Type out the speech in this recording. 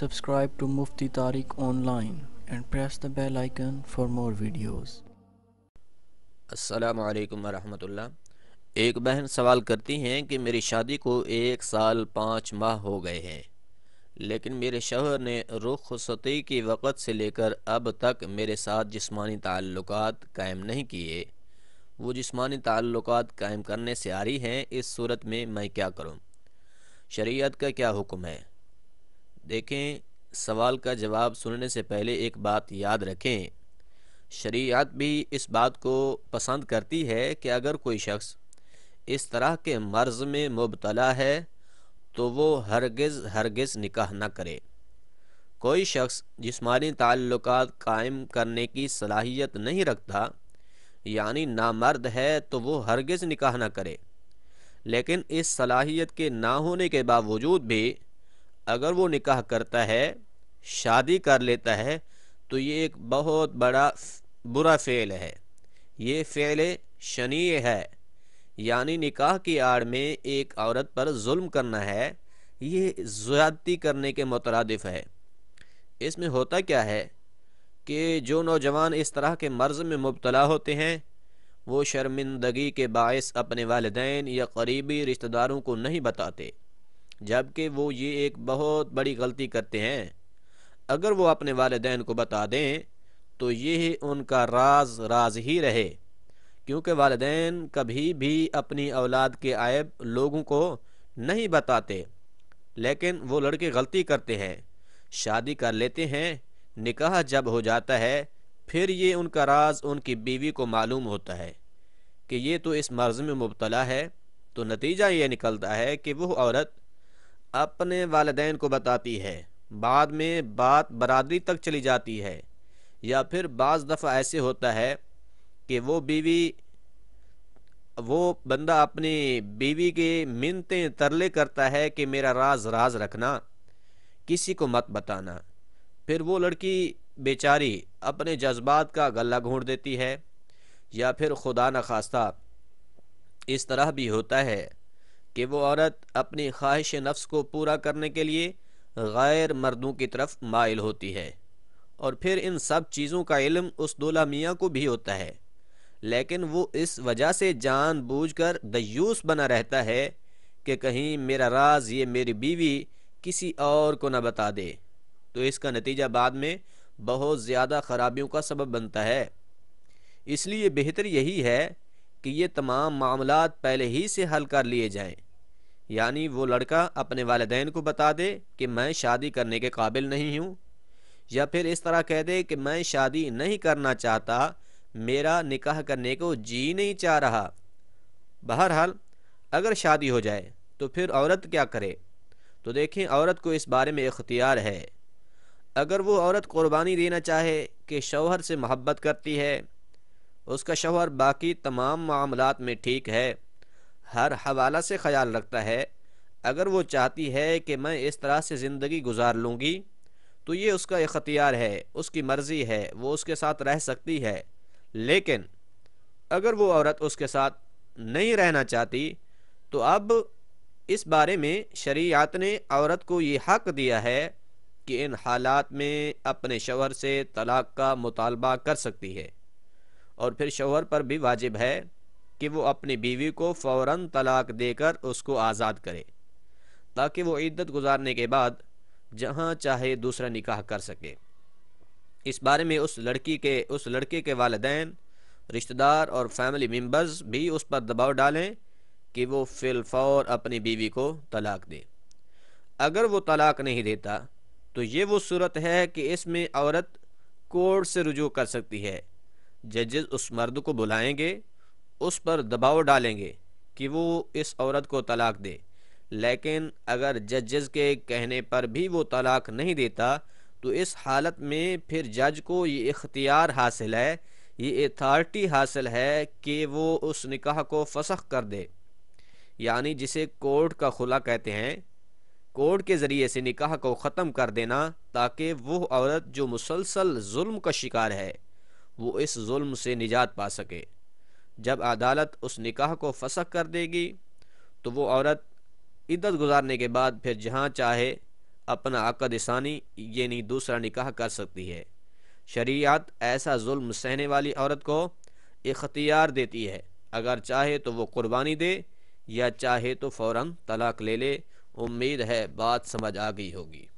subscribe to Mufti Tariq online and press the bell icon for more videos. alaikum warahmatullah. एक बहन सवाल करती हैं कि मेरी शादी को एक साल पाँच माह हो गए हैं लेकिन मेरे शोहर ने रुख सती के वक़्त से लेकर अब तक मेरे साथ जिस्मानी ताल्लुक कायम नहीं किए वो जिस्मानी ताल्लुक कायम करने से आ रही हैं इस सूरत में मैं क्या करूं? शरीयत का क्या हुक्म है देखें सवाल का जवाब सुनने से पहले एक बात याद रखें शरीयत भी इस बात को पसंद करती है कि अगर कोई शख्स इस तरह के मर्ज़ में मुबतला है तो वो हरगज़ हरगज़ निकाह ना करे कोई शख्स जिसमानी ताल्लुक कायम करने की सलाहियत नहीं रखता यानी नामर्द है तो वो हरगज़ निकाह ना करे लेकिन इस सलाहियत के ना होने के बावजूद भी अगर वो निकाह करता है शादी कर लेता है तो ये एक बहुत बड़ा बुरा फ़ेल है ये फ़ेल शनीय है यानी निकाह की आड़ में एक औरत पर जुल्म करना है ये ज़्यादती करने के मुतरदफ़ है इसमें होता क्या है कि जो नौजवान इस तरह के मर्ज़ में मुबतला होते हैं वो शर्मिंदगी के बायस अपने वालदेन या करीबी रिश्तेदारों को नहीं बताते जबकि वो ये एक बहुत बड़ी गलती करते हैं अगर वो अपने वालदेन को बता दें तो यह उनका राज राज ही रहे क्योंकि वालदेन कभी भी अपनी औलाद के आयब लोगों को नहीं बताते लेकिन वो लड़के गलती करते हैं शादी कर लेते हैं निकाह जब हो जाता है फिर ये उनका राज उनकी बीवी को मालूम होता है कि ये तो इस मर्ज़ में मुबतला है तो नतीजा ये निकलता है कि वह औरत अपने वालदेन को बताती है बाद में बात बरदरी तक चली जाती है या फिर बाज़ दफ़ा ऐसे होता है कि वो बीवी वो बंदा अपनी बीवी के मिनतें तरले करता है कि मेरा राज राज रखना किसी को मत बताना फिर वो लड़की बेचारी अपने जज्बात का गला घोंट देती है या फिर खुदा न खास्ता इस तरह भी होता है कि वो औरत अपनी ख्वाहिश नफ्स को पूरा करने के लिए गैर मर्दों की तरफ मायल होती है और फिर इन सब चीज़ों का इलम उस दूल्हा मियाँ को भी होता है लेकिन वो इस वजह से जान बूझ कर दयूस बना रहता है कि कहीं मेरा राज ये मेरी बीवी किसी और को ना बता दे तो इसका नतीजा बाद में बहुत ज़्यादा ख़राबियों का सबब बनता है इसलिए बेहतर यही है कि ये तमाम मामला पहले ही से हल कर लिए जाएं यानी वो लड़का अपने वालदेन को बता दे कि मैं शादी करने के काबिल नहीं हूँ या फिर इस तरह कह दे कि मैं शादी नहीं करना चाहता मेरा निकाह करने को जी नहीं चाह रहा बहरहाल अगर शादी हो जाए तो फिर औरत क्या करे तो देखें औरत को इस बारे में इख्तियार है अगर वो औरत कुर्बानी देना चाहे कि शौहर से मोहब्बत करती है उसका शोहर बाकी तमाम मामलों में ठीक है हर हवाला से ख्याल रखता है अगर वो चाहती है कि मैं इस तरह से ज़िंदगी गुजार लूँगी तो ये उसका इख्तियार है उसकी मर्ज़ी है वो उसके साथ रह सकती है लेकिन अगर वो औरत उसके साथ नहीं रहना चाहती तो अब इस बारे में शरीयत ने औरत को ये हक़ दिया है कि इन हालात में अपने शवर से तलाक़ का मुतालबा कर सकती है और फिर शोहर पर भी वाजिब है कि वो अपनी बीवी को फ़ौर तलाक देकर उसको आज़ाद करे ताकि वो इद्दत गुजारने के बाद जहाँ चाहे दूसरा निकाह कर सके इस बारे में उस लड़की के उस लड़के के वालदेन रिश्तेदार और फैमिली मेम्बर्स भी उस पर दबाव डालें कि वो फिलफौर अपनी बीवी को तलाक दे अगर वो तलाक नहीं देता तो ये वो सूरत है कि इसमें औरत कोर्ट से रजू कर सकती है जजेस उस मर्द को बुलाएंगे उस पर दबाव डालेंगे कि वो इस औरत को तलाक दे लेकिन अगर जजेस के कहने पर भी वो तलाक नहीं देता तो इस हालत में फिर जज को ये इख्तियार हासिल है ये अथार्टी हासिल है कि वो उस निकाह को फसख कर दे यानी जिसे कोर्ट का खुला कहते हैं कोर्ट के ज़रिए से निकाह को ख़त्म कर देना ताकि वो औरत जो मुसलसल जुल्म का शिकार है वो इस जुल्म से निजात पा सके जब अदालत उस निकाह को फसक कर देगी तो वो औरत इद्दत गुजारने के बाद फिर जहाँ चाहे अपना अकद सानी यानी दूसरा निकाह कर सकती है शरीयत ऐसा जुल्म सहने वाली औरत को इख्तियार देती है अगर चाहे तो वो कुर्बानी दे या चाहे तो फ़ौर तलाक ले ले उम्मीद है बात समझ आ गई होगी